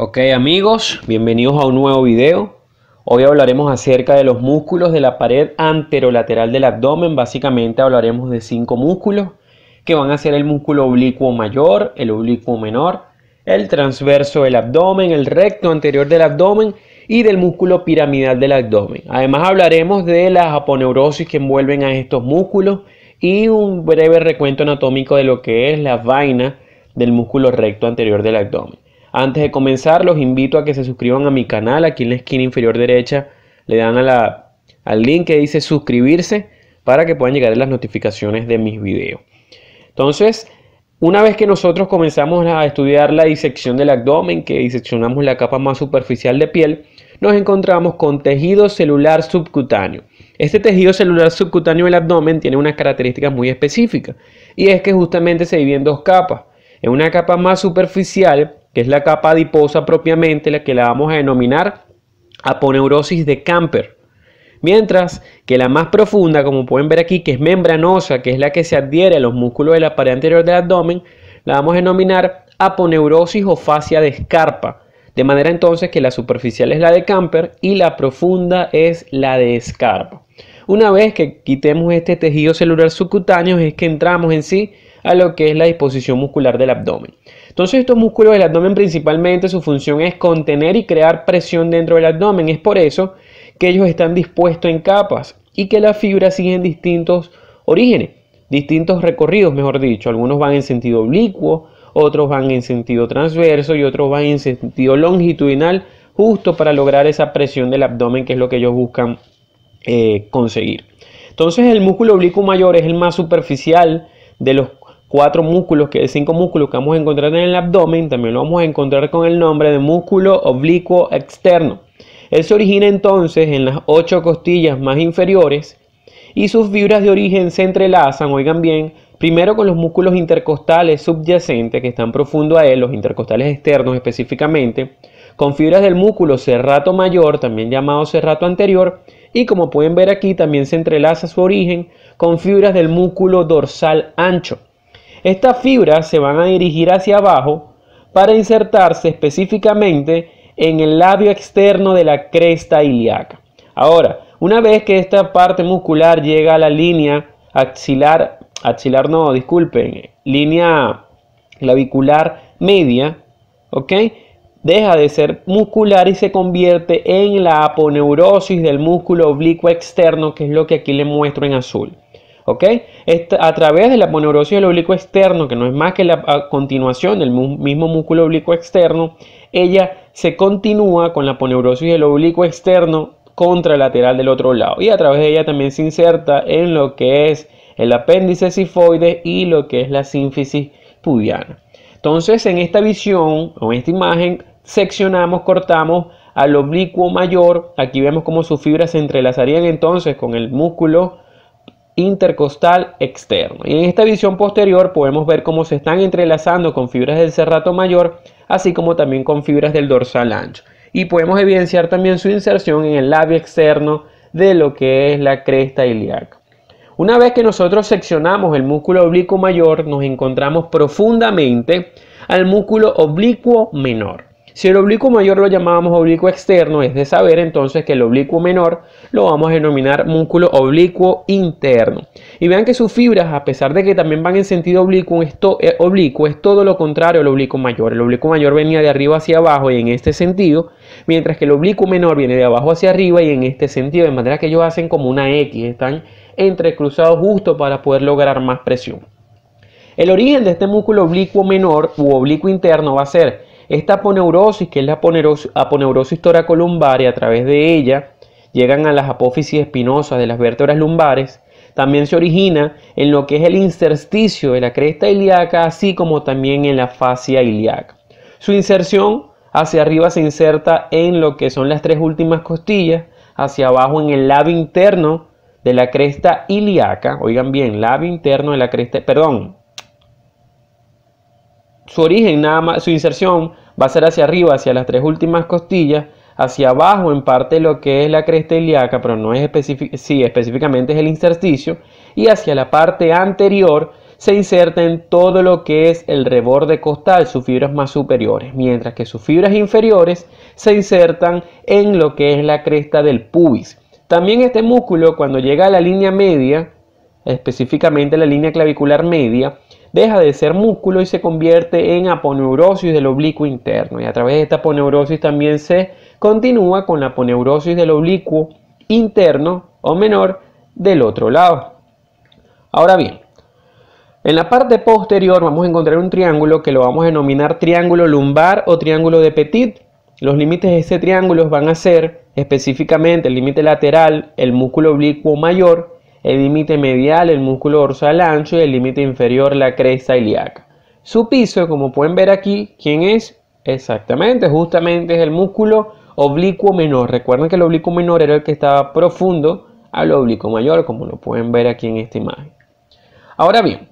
Ok amigos, bienvenidos a un nuevo video. Hoy hablaremos acerca de los músculos de la pared anterolateral del abdomen. Básicamente hablaremos de cinco músculos que van a ser el músculo oblicuo mayor, el oblicuo menor, el transverso del abdomen, el recto anterior del abdomen y del músculo piramidal del abdomen. Además hablaremos de las aponeurosis que envuelven a estos músculos y un breve recuento anatómico de lo que es la vaina del músculo recto anterior del abdomen. Antes de comenzar, los invito a que se suscriban a mi canal. Aquí en la esquina inferior derecha le dan al link que dice suscribirse para que puedan llegar las notificaciones de mis videos. Entonces, una vez que nosotros comenzamos a estudiar la disección del abdomen, que diseccionamos la capa más superficial de piel, nos encontramos con tejido celular subcutáneo. Este tejido celular subcutáneo del abdomen tiene unas características muy específicas y es que justamente se divide en dos capas. En una capa más superficial que es la capa adiposa propiamente, la que la vamos a denominar aponeurosis de Camper. Mientras que la más profunda, como pueden ver aquí, que es membranosa, que es la que se adhiere a los músculos de la pared anterior del abdomen, la vamos a denominar aponeurosis o fascia de escarpa. De manera entonces que la superficial es la de camper y la profunda es la de escarpa. Una vez que quitemos este tejido celular subcutáneo es que entramos en sí a lo que es la disposición muscular del abdomen. Entonces estos músculos del abdomen principalmente su función es contener y crear presión dentro del abdomen. Es por eso que ellos están dispuestos en capas y que las fibras siguen distintos orígenes, distintos recorridos, mejor dicho. Algunos van en sentido oblicuo, otros van en sentido transverso y otros van en sentido longitudinal, justo para lograr esa presión del abdomen que es lo que ellos buscan eh, conseguir. Entonces el músculo oblicuo mayor es el más superficial de los cuatro músculos, que cinco músculos que vamos a encontrar en el abdomen, también lo vamos a encontrar con el nombre de músculo oblicuo externo. Él se origina entonces en las ocho costillas más inferiores y sus fibras de origen se entrelazan, oigan bien, primero con los músculos intercostales subyacentes que están profundo a él, los intercostales externos específicamente, con fibras del músculo serrato mayor, también llamado serrato anterior, y como pueden ver aquí también se entrelaza su origen con fibras del músculo dorsal ancho. Estas fibras se van a dirigir hacia abajo para insertarse específicamente en el labio externo de la cresta ilíaca. Ahora, una vez que esta parte muscular llega a la línea axilar, axilar no, disculpen, línea clavicular media, Deja de ser muscular y se convierte en la aponeurosis del músculo oblicuo externo, que es lo que aquí le muestro en azul a través de la poneurosis del oblicuo externo, que no es más que la continuación del mismo músculo oblicuo externo, ella se continúa con la poneurosis del oblicuo externo contralateral del otro lado y a través de ella también se inserta en lo que es el apéndice sifoide y lo que es la sínfisis pubiana. Entonces, en esta visión o en esta imagen, seccionamos, cortamos al oblicuo mayor. Aquí vemos cómo sus fibras se entrelazarían entonces con el músculo intercostal externo. Y en esta visión posterior podemos ver cómo se están entrelazando con fibras del cerrato mayor, así como también con fibras del dorsal ancho. Y podemos evidenciar también su inserción en el labio externo de lo que es la cresta ilíaca. Una vez que nosotros seccionamos el músculo oblicuo mayor, nos encontramos profundamente al músculo oblicuo menor. Si el oblicuo mayor lo llamábamos oblicuo externo, es de saber entonces que el oblicuo menor lo vamos a denominar músculo oblicuo interno. Y vean que sus fibras, a pesar de que también van en sentido oblicuo, esto, eh, oblicuo es todo lo contrario al oblicuo mayor. El oblicuo mayor venía de arriba hacia abajo y en este sentido, mientras que el oblicuo menor viene de abajo hacia arriba y en este sentido, de manera que ellos hacen como una X, están entrecruzados justo para poder lograr más presión. El origen de este músculo oblicuo menor u oblicuo interno va a ser esta aponeurosis, que es la aponeurosis toracolumbar y a través de ella llegan a las apófisis espinosas de las vértebras lumbares, también se origina en lo que es el intersticio de la cresta ilíaca, así como también en la fascia ilíaca. Su inserción hacia arriba se inserta en lo que son las tres últimas costillas, hacia abajo en el labio interno de la cresta ilíaca, oigan bien, labio interno de la cresta, perdón, su origen, nada más, su inserción va a ser hacia arriba, hacia las tres últimas costillas, hacia abajo en parte lo que es la cresta ilíaca, pero no es sí, específicamente es el intersticio, y hacia la parte anterior se inserta en todo lo que es el reborde costal, sus fibras más superiores, mientras que sus fibras inferiores se insertan en lo que es la cresta del pubis. También este músculo cuando llega a la línea media, específicamente la línea clavicular media, deja de ser músculo y se convierte en aponeurosis del oblicuo interno. Y a través de esta aponeurosis también se continúa con la aponeurosis del oblicuo interno o menor del otro lado. Ahora bien, en la parte posterior vamos a encontrar un triángulo que lo vamos a denominar triángulo lumbar o triángulo de Petit. Los límites de este triángulo van a ser específicamente el límite lateral, el músculo oblicuo mayor, el límite medial, el músculo dorsal ancho y el límite inferior, la cresta ilíaca. Su piso, como pueden ver aquí, ¿quién es? Exactamente, justamente es el músculo oblicuo menor. Recuerden que el oblicuo menor era el que estaba profundo al oblicuo mayor, como lo pueden ver aquí en esta imagen. Ahora bien,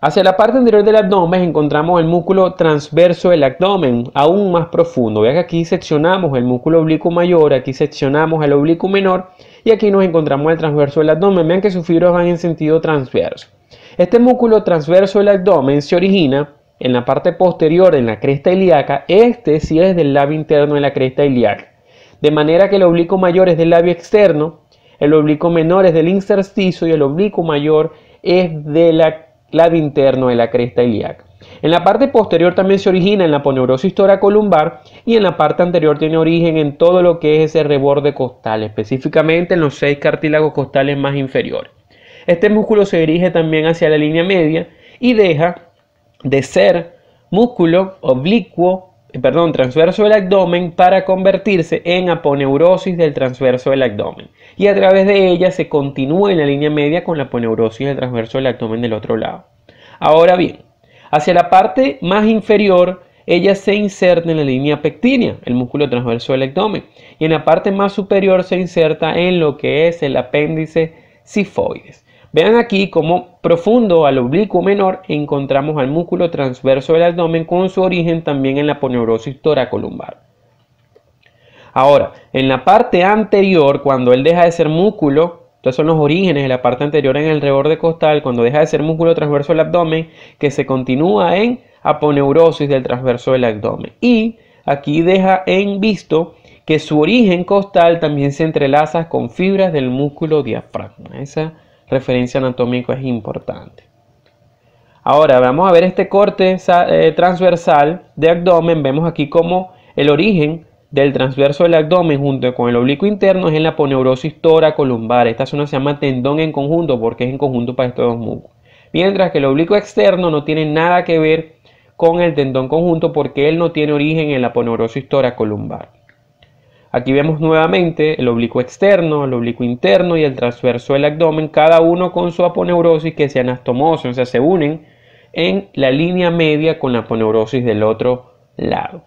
hacia la parte anterior del abdomen encontramos el músculo transverso del abdomen, aún más profundo. Vean que aquí seccionamos el músculo oblicuo mayor, aquí seccionamos el oblicuo menor y aquí nos encontramos el transverso del abdomen. Vean que sus fibras van en sentido transverso. Este músculo transverso del abdomen se origina en la parte posterior, en la cresta ilíaca. Este sí es del labio interno de la cresta ilíaca. De manera que el oblicuo mayor es del labio externo, el oblicuo menor es del intersticio y el oblicuo mayor es del labio interno de la cresta ilíaca. En la parte posterior también se origina en la poneurosis toracolumbar y en la parte anterior tiene origen en todo lo que es ese reborde costal, específicamente en los seis cartílagos costales más inferiores. Este músculo se dirige también hacia la línea media y deja de ser músculo oblicuo, eh, perdón, transverso del abdomen para convertirse en aponeurosis del transverso del abdomen. Y a través de ella se continúa en la línea media con la aponeurosis del transverso del abdomen del otro lado. Ahora bien, Hacia la parte más inferior, ella se inserta en la línea pectínea, el músculo transverso del abdomen, y en la parte más superior se inserta en lo que es el apéndice sifoides. Vean aquí cómo profundo al oblicuo menor encontramos al músculo transverso del abdomen con su origen también en la poneurosis toracolumbar. Ahora, en la parte anterior, cuando él deja de ser músculo estos son los orígenes de la parte anterior en el reborde costal, cuando deja de ser músculo transverso del abdomen, que se continúa en aponeurosis del transverso del abdomen. Y aquí deja en visto que su origen costal también se entrelaza con fibras del músculo diafragma. Esa referencia anatómica es importante. Ahora vamos a ver este corte eh, transversal de abdomen. Vemos aquí como el origen del transverso del abdomen junto con el oblicuo interno es en la poneurosis toracolumbar. Esta zona se llama tendón en conjunto porque es en conjunto para estos dos músculos. Mientras que el oblicuo externo no tiene nada que ver con el tendón conjunto porque él no tiene origen en la poneurosis toracolumbar. Aquí vemos nuevamente el oblicuo externo, el oblicuo interno y el transverso del abdomen, cada uno con su aponeurosis que se anastomosa, o sea, se unen en la línea media con la aponeurosis del otro lado.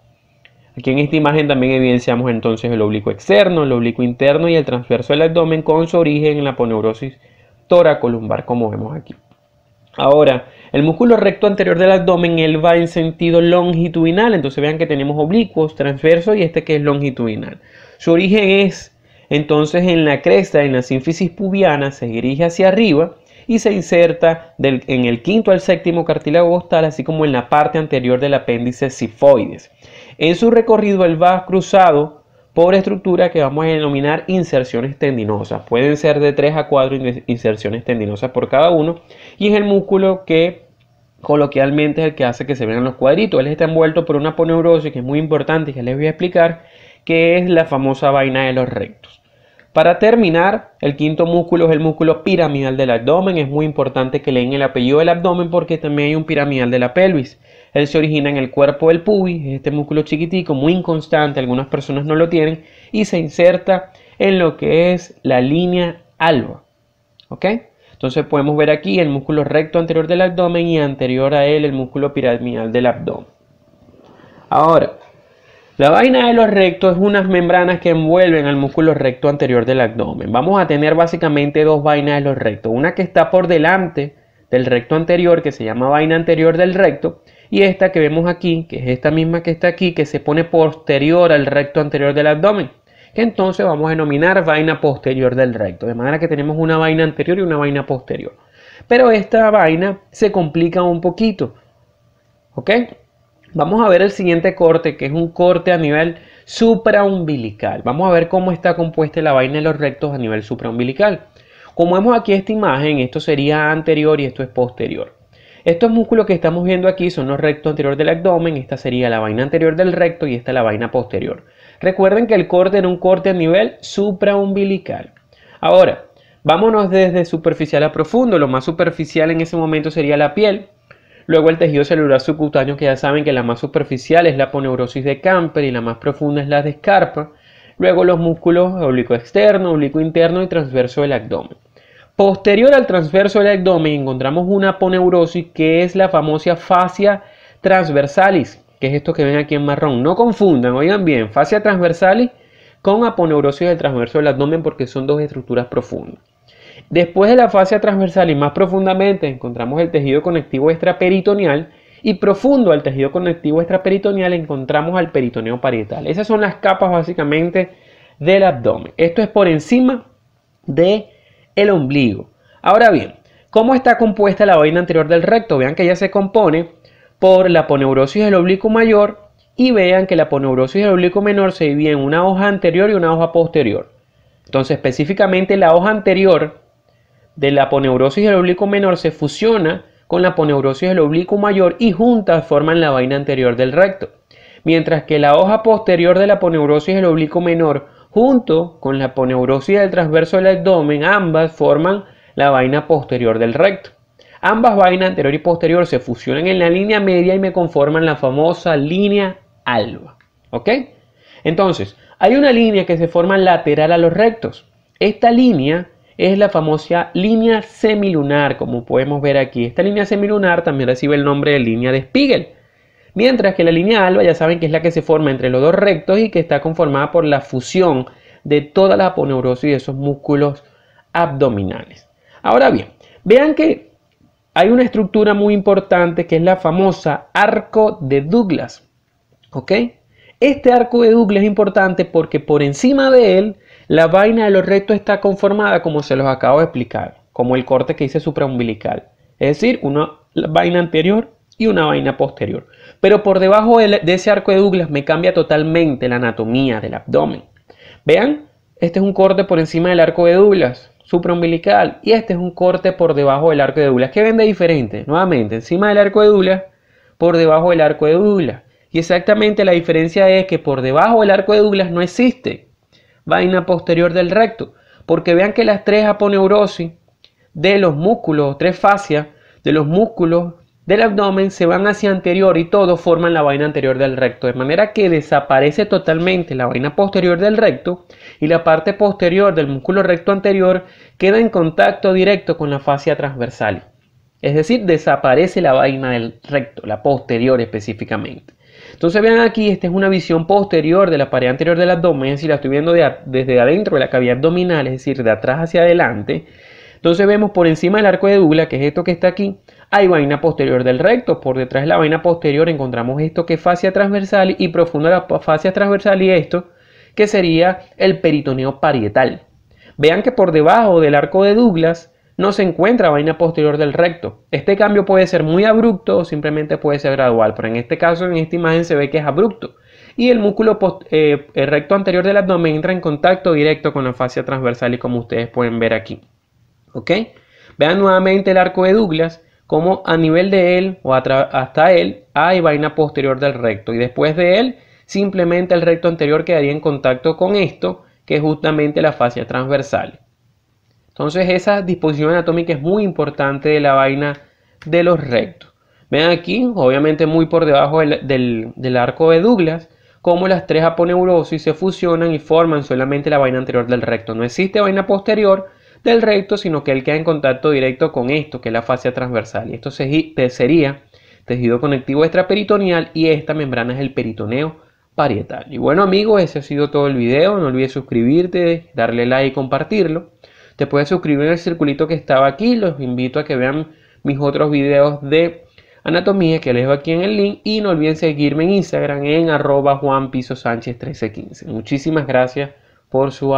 Aquí en esta imagen también evidenciamos entonces el oblicuo externo, el oblicuo interno y el transverso del abdomen con su origen en la poneurosis toracolumbar, como vemos aquí. Ahora, el músculo recto anterior del abdomen, él va en sentido longitudinal, entonces vean que tenemos oblicuos, transverso y este que es longitudinal. Su origen es entonces en la cresta, en la sínfisis pubiana, se dirige hacia arriba y se inserta en el quinto al séptimo cartílago costal, así como en la parte anterior del apéndice sifoides. En su recorrido él va cruzado por estructuras que vamos a denominar inserciones tendinosas. Pueden ser de 3 a 4 inserciones tendinosas por cada uno y es el músculo que coloquialmente es el que hace que se vean los cuadritos. Él está envuelto por una poneurosis que es muy importante y que les voy a explicar, que es la famosa vaina de los rectos. Para terminar, el quinto músculo es el músculo piramidal del abdomen. Es muy importante que leen el apellido del abdomen porque también hay un piramidal de la pelvis. Él se origina en el cuerpo del pubis, este músculo chiquitico, muy inconstante, algunas personas no lo tienen, y se inserta en lo que es la línea alba. ¿Ok? Entonces podemos ver aquí el músculo recto anterior del abdomen y anterior a él el músculo piramidal del abdomen. Ahora, la vaina de los rectos es unas membranas que envuelven al músculo recto anterior del abdomen. Vamos a tener básicamente dos vainas de los rectos. Una que está por delante del recto anterior, que se llama vaina anterior del recto, y esta que vemos aquí, que es esta misma que está aquí, que se pone posterior al recto anterior del abdomen, que entonces vamos a denominar vaina posterior del recto, de manera que tenemos una vaina anterior y una vaina posterior. Pero esta vaina se complica un poquito, ¿ok? Vamos a ver el siguiente corte, que es un corte a nivel supraumbilical. Vamos a ver cómo está compuesta la vaina de los rectos a nivel supraumbilical. Como vemos aquí esta imagen, esto sería anterior y esto es posterior. Estos músculos que estamos viendo aquí son los recto anterior del abdomen, esta sería la vaina anterior del recto y esta la vaina posterior. Recuerden que el corte era un corte a nivel supraumbilical. Ahora, vámonos desde superficial a profundo, lo más superficial en ese momento sería la piel. Luego el tejido celular subcutáneo que ya saben que la más superficial es la poneurosis de Camper y la más profunda es la de Scarpa. Luego los músculos oblicuo externo, oblicuo interno y transverso del abdomen. Posterior al transverso del abdomen encontramos una aponeurosis que es la famosa fascia transversalis, que es esto que ven aquí en marrón. No confundan, oigan bien, fascia transversalis con aponeurosis del transverso del abdomen porque son dos estructuras profundas. Después de la fascia transversalis más profundamente encontramos el tejido conectivo extraperitoneal y profundo al tejido conectivo extraperitoneal encontramos al peritoneo parietal. Esas son las capas básicamente del abdomen. Esto es por encima de el ombligo. Ahora bien, ¿cómo está compuesta la vaina anterior del recto? Vean que ella se compone por la poneurosis del oblicuo mayor y vean que la poneurosis del oblicuo menor se divide en una hoja anterior y una hoja posterior. Entonces, específicamente la hoja anterior de la poneurosis del oblicuo menor se fusiona con la poneurosis del oblicuo mayor y juntas forman la vaina anterior del recto. Mientras que la hoja posterior de la poneurosis del oblicuo menor junto con la poneurosis del transverso del abdomen, ambas forman la vaina posterior del recto. Ambas vainas anterior y posterior se fusionan en la línea media y me conforman la famosa línea alba. Entonces, hay una línea que se forma lateral a los rectos. Esta línea es la famosa línea semilunar, como podemos ver aquí. Esta línea semilunar también recibe el nombre de línea de Spiegel mientras que la línea alba ya saben que es la que se forma entre los dos rectos y que está conformada por la fusión de toda la aponeurosis de esos músculos abdominales. Ahora bien, vean que hay una estructura muy importante que es la famosa arco de Douglas. ¿Ok? Este arco de Douglas es importante porque por encima de él la vaina de los rectos está conformada como se los acabo de explicar, como el corte que hice supraumbilical. Es decir, una vaina anterior y una vaina posterior. Pero por debajo de ese arco de Douglas me cambia totalmente la anatomía del abdomen. Vean, este es un corte por encima del arco de Douglas, supraumbilical, y este es un corte por debajo del arco de Douglas. ¿Qué ven de diferente? Nuevamente, encima del arco de Douglas, por debajo del arco de Douglas. Y exactamente la diferencia es que por debajo del arco de Douglas no existe vaina posterior del recto, porque vean que las tres aponeurosis de los músculos, tres fascias de los músculos del abdomen se van hacia anterior y todos forman la vaina anterior del recto, de manera que desaparece totalmente la vaina posterior del recto y la parte posterior del músculo recto anterior queda en contacto directo con la fascia transversal. Es decir, desaparece la vaina del recto, la posterior específicamente. Entonces vean aquí, esta es una visión posterior de la pared anterior del abdomen, es decir, la estoy viendo desde adentro de la cavidad abdominal, es decir, de atrás hacia adelante. Entonces vemos por encima del arco de Douglas, que es esto que está aquí, hay vaina posterior del recto. Por detrás de la vaina posterior encontramos esto que es fascia transversal y profunda la fascia transversal y esto que sería el peritoneo parietal. Vean que por debajo del arco de Douglas no se encuentra vaina posterior del recto. Este cambio puede ser muy abrupto o simplemente puede ser gradual, pero en este caso, en esta imagen se ve que es abrupto. Y el músculo eh, recto anterior del abdomen entra en contacto directo con la fascia transversal y como ustedes pueden ver aquí. Vean nuevamente el arco de Douglas como a nivel de él o hasta él hay vaina posterior del recto y después de él simplemente el recto anterior quedaría en contacto con esto que es justamente la fascia transversal. Entonces esa disposición anatómica es muy importante de la vaina de los rectos. Vean aquí, obviamente muy por debajo del, arco de Douglas, cómo las tres aponeurosis se fusionan y forman solamente la vaina anterior del recto. No existe vaina posterior, del recto, sino que él queda en contacto directo con esto, que es la fascia transversal. Y esto sería tejido conectivo extraperitoneal y esta membrana es el peritoneo parietal. Y bueno amigos, ese ha sido todo el video. No olvides suscribirte, darle like y compartirlo. Te puedes suscribir en el circulito que estaba aquí. Los invito a que vean mis otros videos de anatomía que les dejo aquí en el link. Y no olviden seguirme en Instagram en arroba sánchez 1315 Muchísimas gracias por su